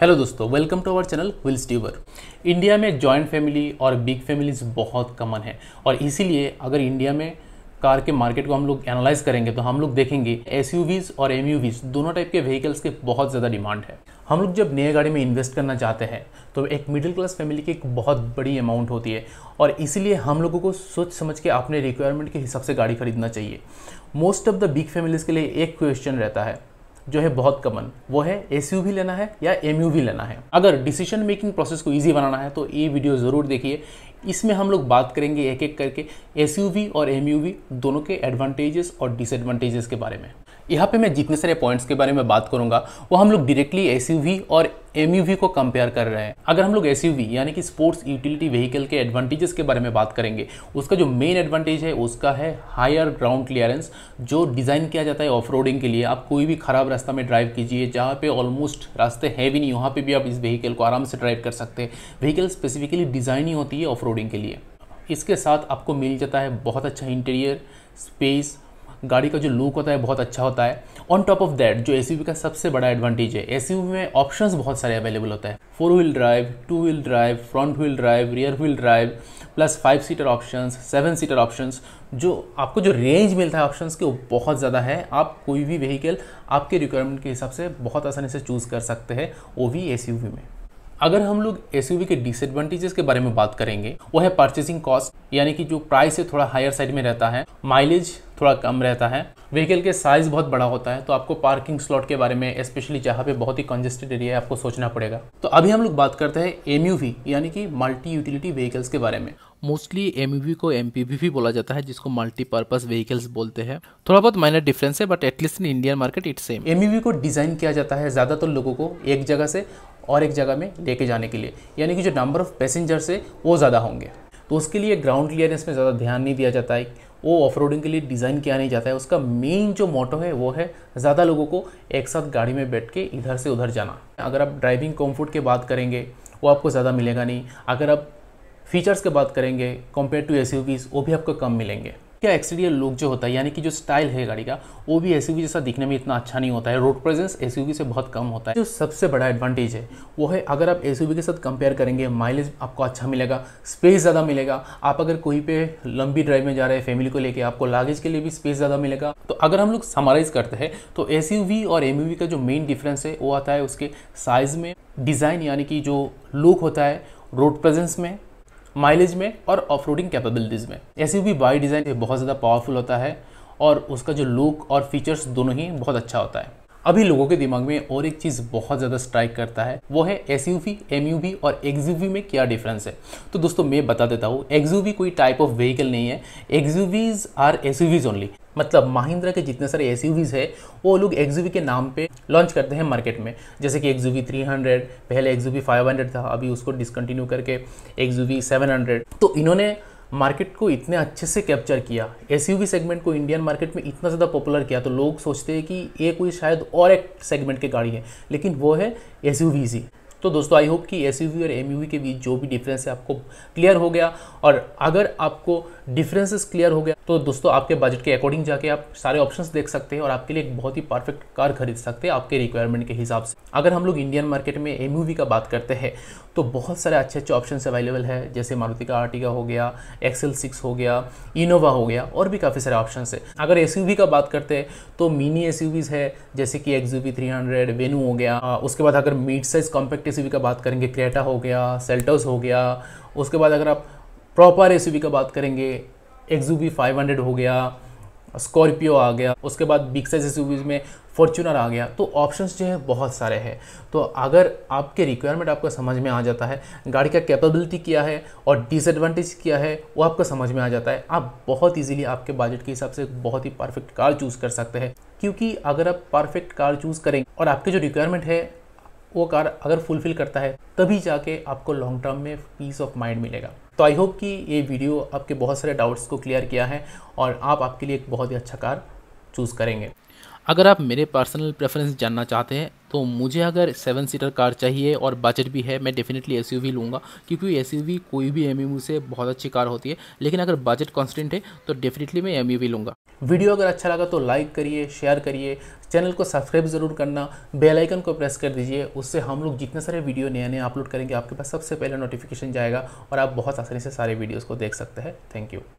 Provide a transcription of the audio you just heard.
hello दोस्तों welcome to our channel wills tuber India में joint family और big families बहुत कमन है और इसीलिए अगर इंडिया में कार के मार्केट को हम लोग एनालाइज करेंगे तो हम लोग देखेंगे एस और एम दोनों टाइप के व्हीकल्स के बहुत ज़्यादा डिमांड है हम लोग जब नए गाड़ी में इन्वेस्ट करना चाहते हैं तो एक मिडिल क्लास फैमिली की एक बहुत बड़ी अमाउंट होती है और इसीलिए हम लोगों को सोच समझ के अपने रिक्वायरमेंट के हिसाब से गाड़ी खरीदना चाहिए most of the big families के लिए एक क्वेश्चन रहता है जो है बहुत कमन वो है एस यू लेना है या एम यू लेना है अगर डिसीजन मेकिंग प्रोसेस को ईजी बनाना है तो ये वीडियो ज़रूर देखिए इसमें हम लोग बात करेंगे एक एक करके एस और एम दोनों के एडवांटेजेस और डिसएडवांटेजेस के बारे में यहाँ पे मैं जितने सारे पॉइंट्स के बारे में बात करूंगा वो हम लोग डायरेक्टली एस और एम को कंपेयर कर रहे हैं अगर हम लोग एस यानी कि स्पोर्ट्स यूटिलिटी व्हीकल के एडवांटेजेस के बारे में बात करेंगे उसका जो मेन एडवांटेज है उसका है हायर ग्राउंड क्लियरेंस जो डिज़ाइन किया जाता है ऑफ के लिए आप कोई भी खराब रास्ता में ड्राइव कीजिए जहाँ पे ऑलमोस्ट रास्ते हैं भी नहीं वहाँ पर भी आप इस व्हीकल को आराम से ड्राइव कर सकते हैं व्हीकल स्पेसिफिकली डिज़ाइन ही होती है ऑफ के लिए इसके साथ आपको मिल जाता है बहुत अच्छा इंटीरियर स्पेस गाड़ी का जो लुक होता है बहुत अच्छा होता है ऑन टॉप ऑफ दैट जो एस का सबसे बड़ा एडवांटेज है एस में ऑप्शंस बहुत सारे अवेलेबल होता है four wheel drive two wheel drive front wheel drive rear wheel drive plus five seater options seven seater options जो आपको जो रेंज मिलता है ऑप्शंस के वो बहुत ज़्यादा है आप कोई भी व्हीकल आपके रिक्वायरमेंट के हिसाब से बहुत आसानी से चूज़ कर सकते हैं वो भी एस में अगर हम लोग एस के डिसएडवांटेजेस के बारे में बात करेंगे वो है परचेसिंग कॉस्ट यानी कि जो प्राइस है थोड़ा हायर साइड में रहता है माइलेज थोड़ा कम रहता है व्हीकल के साइज़ बहुत बड़ा होता है तो आपको पार्किंग स्लॉट के बारे में स्पेशली जहाँ पे बहुत ही कंजेस्टेड एरिया है आपको सोचना पड़ेगा तो अभी हम लोग बात करते हैं एम यानी कि मल्टी यूटिलिटी व्हीकल्स के बारे में मोस्टली एम को एम भी बोला जाता है जिसको मल्टीपर्पज़ व्हीकल्स बोलते हैं थोड़ा बहुत माइनर डिफरेंस है but at least in Indian market it same M को डिज़ाइन किया जाता है ज़्यादातर लोगों को एक जगह से और एक जगह में लेके जाने के लिए यानी कि जो नंबर ऑफ़ पैसेंजर्स है वो ज़्यादा होंगे तो उसके लिए ग्राउंड क्लियरेंस में ज़्यादा ध्यान नहीं दिया जाता है वो ऑफ के लिए डिज़ाइन किया नहीं जाता है उसका मेन जो मोटो है वो है ज़्यादा लोगों को एक साथ गाड़ी में बैठ के इधर से उधर जाना अगर आप ड्राइविंग कम्फर्ट की बात करेंगे वो आपको ज़्यादा मिलेगा नहीं अगर आप फीचर्स की बात करेंगे कंपेयर टू एस वो भी आपको कम मिलेंगे क्या एक्सटीरियर लुक जो होता है यानी कि जो स्टाइल है गाड़ी का वो भी एस जैसा दिखने में इतना अच्छा नहीं होता है रोड प्रेजेंस एस से बहुत कम होता है जो सबसे बड़ा एडवांटेज है वो है अगर आप एस के साथ कंपेयर करेंगे माइलेज आपको अच्छा मिलेगा स्पेस ज़्यादा मिलेगा आप अगर कोई पे लंबी ड्राइव में जा रहे हैं फैमिली को लेकर आपको लागेज के लिए भी स्पेस ज़्यादा मिलेगा तो अगर हम लोग समराइज करते हैं तो एस और एम का जो मेन डिफरेंस है वो आता है उसके साइज़ में डिज़ाइन यानी कि जो लुक होता है रोड प्रेजेंस में माइलेज में और ऑफ कैपेबिलिटीज़ में एस बाई डिज़ाइन बहुत ज़्यादा पावरफुल होता है और उसका जो लुक और फीचर्स दोनों ही बहुत अच्छा होता है अभी लोगों के दिमाग में और एक चीज़ बहुत ज़्यादा स्ट्राइक करता है वो है एस यू और एक्स में क्या डिफरेंस है तो दोस्तों मैं बता देता हूँ एक्स कोई टाइप ऑफ व्हीकल नहीं है एक्स आर एस ओनली मतलब महिंद्रा के जितने सारे एस है वो लोग एक्स के नाम पे लॉन्च करते हैं मार्केट में जैसे कि एक्स थ्री हंड्रेड पहले एक्स फाइव हंड्रेड था अभी उसको डिसकंटिन्यू करके एक्स सेवन हंड्रेड तो इन्होंने मार्केट को इतने अच्छे से कैप्चर किया एस सेगमेंट को इंडियन मार्केट में इतना ज़्यादा पॉपुलर किया तो लोग सोचते हैं कि ये कोई शायद और एक सेगमेंट की गाड़ी है लेकिन वो है एस यू तो दोस्तों आई होप कि एस और एम के बीच जो भी डिफरेंस है आपको क्लियर हो गया और अगर आपको डिफरेंसेस क्लियर हो गया तो दोस्तों आपके बजट के अकॉर्डिंग जाके आप सारे ऑप्शंस देख सकते हैं और आपके लिए एक बहुत ही परफेक्ट कार खरीद सकते हैं आपके रिक्वायरमेंट के हिसाब से अगर हम लोग इंडियन मार्केट में एम का बात करते हैं तो बहुत सारे अच्छे अच्छे ऑप्शन अवेलेबल है जैसे मारुति का आर्टिका हो गया एक्सेल सिक्स हो गया इनोवा हो गया और भी काफ़ी सारे ऑप्शन है अगर एस का बात करते हैं तो मिनी एस है जैसे कि एक्स यू वेन्यू हो गया उसके बाद अगर मिड साइज कॉम्पैक्ट ए का बात करेंगे क्रेटा हो गया सेल्टर्स हो गया उसके बाद अगर आप प्रॉपर ए का बात करेंगे एक्सू बी हो गया स्कॉर्पियो आ गया उसके बाद बिग साइज एस में फॉर्चूनर आ गया तो ऑप्शंस जो है बहुत सारे हैं तो अगर आपके रिक्वायरमेंट आपको समझ में आ जाता है गाड़ी का कैपेबिलिटी क्या है और डिसएडवांटेज क्या है वो आपको समझ में आ जाता है आप बहुत इजीली आपके बजट के हिसाब से बहुत ही परफेक्ट कार चूज़ कर सकते हैं क्योंकि अगर आप परफेक्ट कार चूज़ करेंगे और आपके जो रिक्वायरमेंट है वो कार अगर फुलफिल करता है तभी जाके आपको लॉन्ग टर्म में पीस ऑफ माइंड मिलेगा तो आई होप कि ये वीडियो आपके बहुत सारे डाउट्स को क्लियर किया है और आप आपके लिए एक बहुत ही अच्छा कार चूज़ करेंगे अगर आप मेरे पर्सनल प्रेफरेंस जानना चाहते हैं तो मुझे अगर सेवन सीटर कार चाहिए और बजट भी है मैं डेफिनेटली एस लूँगा क्योंकि एस कोई भी एम से बहुत अच्छी कार होती है लेकिन अगर बजट कॉन्स्टेंट है तो डेफिनेटली मैं एम लूँगा वीडियो अगर अच्छा लगा तो लाइक करिए शेयर करिए चैनल को सब्सक्राइब ज़रूर करना बेल आइकन को प्रेस कर दीजिए उससे हम लोग जितने सारे वीडियो नए नए अपलोड करेंगे आपके पास सबसे पहले नोटिफिकेशन जाएगा और आप बहुत आसानी से सारे वीडियोज़ को देख सकते हैं थैंक यू